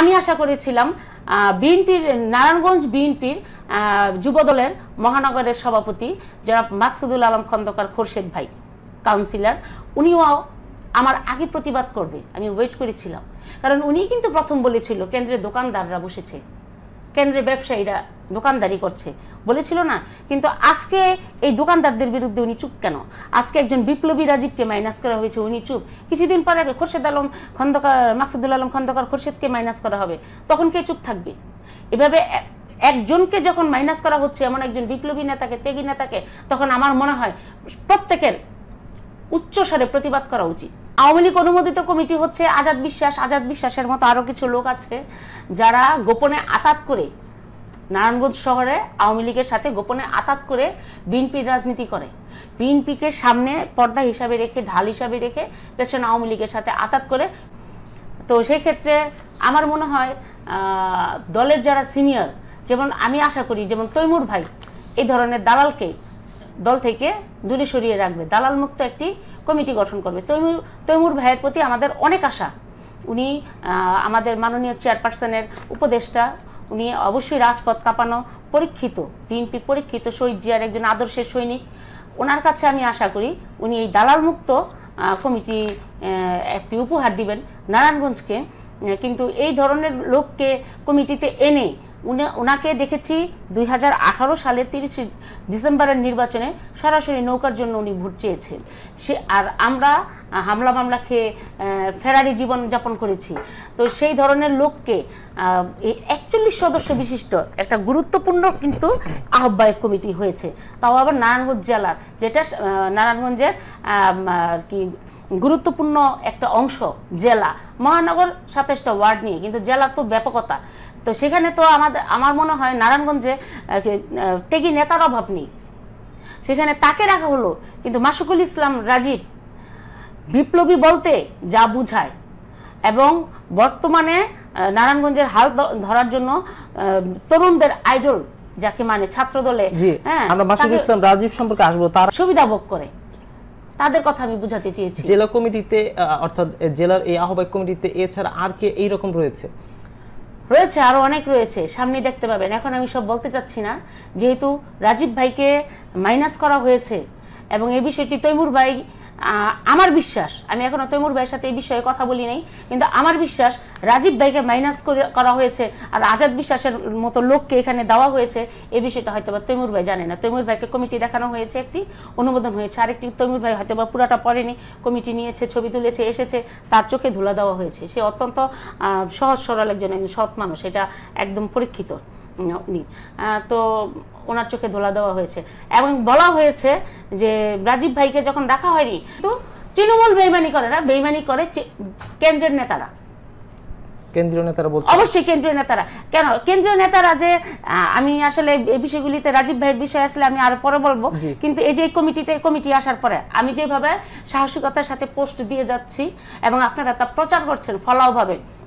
আমি আশা করেছিলাম বিএনপির নারায়ণগঞ্জ বিএনপির যুবদলের মহানগরের সভাপতি জনাব মাকসুদুল আলম খন্দকার খোরশেদ ভাই কাউন্সিলর উনিও আমার আগে প্রতিবাদ করবে আমি ওয়েট করেছিলাম কারণ উনি কিন্তু প্রথম বলেছিল কেন্দ্রে দোকানদাররা বসেছে কেন্দ্রে ব্যবসায়ীরা দোকানদারি করছে বলেছিল না কিন্তু আজকে এই দোকানদারদের বিরুদ্ধে উনি চুপ কেন আজকে একজন বিপ্লবী রাজীবকে মাইনাস করা হয়েছে উনি চুপ কিছুদিন পর আগে খোরশেদ আলম খন্দকার মাকসুদুল আলম খন্দকার খোরশেদকে মাইনাস করা হবে তখন কে চুপ থাকবে এভাবে একজনকে যখন মাইনাস করা হচ্ছে এমন একজন বিপ্লবী নেতাকে তেগি নেতাকে তখন আমার মনে হয় প্রত্যেকের উচ্চস্বরে প্রতিবাদ করা উচিত আওয়ামী লীগ অনুমোদিত কমিটি হচ্ছে আজাদ বিশ্বাস আজাদ বিশ্বাসের মতো আরও কিছু লোক আছে যারা গোপনে আতাত করে নারায়ণগঞ্জ শহরে আওয়ামী লীগের সাথে গোপনে আতাত করে বিএনপির রাজনীতি করে বিএনপিকে সামনে পর্দা হিসাবে রেখে ঢাল হিসাবে রেখে পেছনে আওয়ামী লীগের সাথে আতাত করে তো সেই ক্ষেত্রে আমার মনে হয় দলের যারা সিনিয়র যেমন আমি আশা করি যেমন তৈমুর ভাই এই ধরনের দালালকে দল থেকে দূরে সরিয়ে রাখবে দালাল মুক্ত একটি কমিটি গঠন করবে তৈমুর তৈমুর ভাইয়ের প্রতি আমাদের অনেক আশা উনি আমাদের মাননীয় চেয়ারপারসনের উপদেষ্টা উনি অবশ্যই রাজপথ কাঁপানো পরীক্ষিত বিএনপি পরীক্ষিত শহীদ জিয়ার একজন আদর্শের সৈনিক ওনার কাছে আমি আশা করি উনি এই দালাল মুক্ত কমিটি একটি উপহার দিবেন নারায়ণগঞ্জকে কিন্তু এই ধরনের লোককে কমিটিতে এনে উনি ওনাকে দেখেছি দুই সালের তিরিশ ডিসেম্বরের নির্বাচনে সরাসরি নৌকার জন্য উনি ভোট চেয়েছেন সে আর আমরা হামলা মামলা খেয়ে ফেরারি জীবন যাপন করেছি তো সেই ধরনের লোককে একচল্লিশ সদস্য বিশিষ্ট একটা গুরুত্বপূর্ণ কিন্তু আহ্বায়ক কমিটি হয়েছে তাও আবার নারায়ণগঞ্জ জেলার যেটা নারায়ণগঞ্জের আর কি গুরুত্বপূর্ণ একটা অংশ জেলা মহানগর সাতাশটা ওয়ার্ড নিয়ে কিন্তু জেলা তো ব্যাপকতা তো সেখানে তো আমাদের আমার মনে হয় নারায়ণগঞ্জে টেগি নেতার অভাব নেই সেখানে তাকে রাখা হলো কিন্তু মাসুকুল ইসলাম রাজীব বিপ্লবী বলতে যা বুঝায় এবং বর্তমানে নারায়ণগঞ্জের হাল ধরার জন্য তরুণদের আইডল যাকে মানে ছাত্র দলে হ্যাঁ, ইসলাম রাজীব সম্পর্কে আসবো তার সুবিধা ভোগ করে তাদের কথা আমি বুঝাতে চেয়েছি জেলা কমিটিতে অর্থাৎ জেলার এই আহ্বায়ক কমিটিতে এছাড়া আর কে এইরকম রয়েছে রয়েছে আরও অনেক রয়েছে সামনে দেখতে পাবেন এখন আমি সব বলতে চাচ্ছি না যেহেতু রাজীব ভাইকে মাইনাস করা হয়েছে এবং এই বিষয়টি তৈমুর ভাই আমার বিশ্বাস আমি এখনও তৈমুর ভাইয়ের সাথে এই বিষয়ে কথা বলি নাই কিন্তু আমার বিশ্বাস রাজীব ভাইকে মাইনাস করা হয়েছে আর আজাদ বিশ্বাসের মতো লোককে এখানে দেওয়া হয়েছে এই বিষয়টা হয়তো বা তৈমুর ভাই জানে না তৈমুর ভাইকে কমিটি দেখানো হয়েছে একটি অনুমোদন হয়েছে আরেকটি তৈমুর ভাই হয়তো বা পুরাটা পড়েনি কমিটি নিয়েছে ছবি তুলেছে এসেছে তার চোখে ধুলা দেওয়া হয়েছে সে অত্যন্ত সহজ সরল একজন একজন সৎ মানুষ এটা একদম পরীক্ষিত নি তো ওনার চোখে ধোলা দেওয়া হয়েছে এবং বলা হয়েছে যে রাজীব ভাইকে যখন ডাকা হয়নি তো তৃণমূল বেইমানি করে না বেইমানি করে কেন্দ্রের নেতারা কেন্দ্রীয় নেতারা বলছে অবশ্যই কেন্দ্রীয় নেতারা কেন কেন্দ্রীয় নেতারা যে আমি আসলে এই বিষয়গুলিতে রাজীব ভাইয়ের বিষয়ে আসলে আমি আর পরে বলবো কিন্তু এই যে কমিটিতে কমিটি আসার পরে আমি যেভাবে সাহসিকতার সাথে পোস্ট দিয়ে যাচ্ছি এবং আপনারা তা প্রচার করছেন ফলাওভাবে ভাবে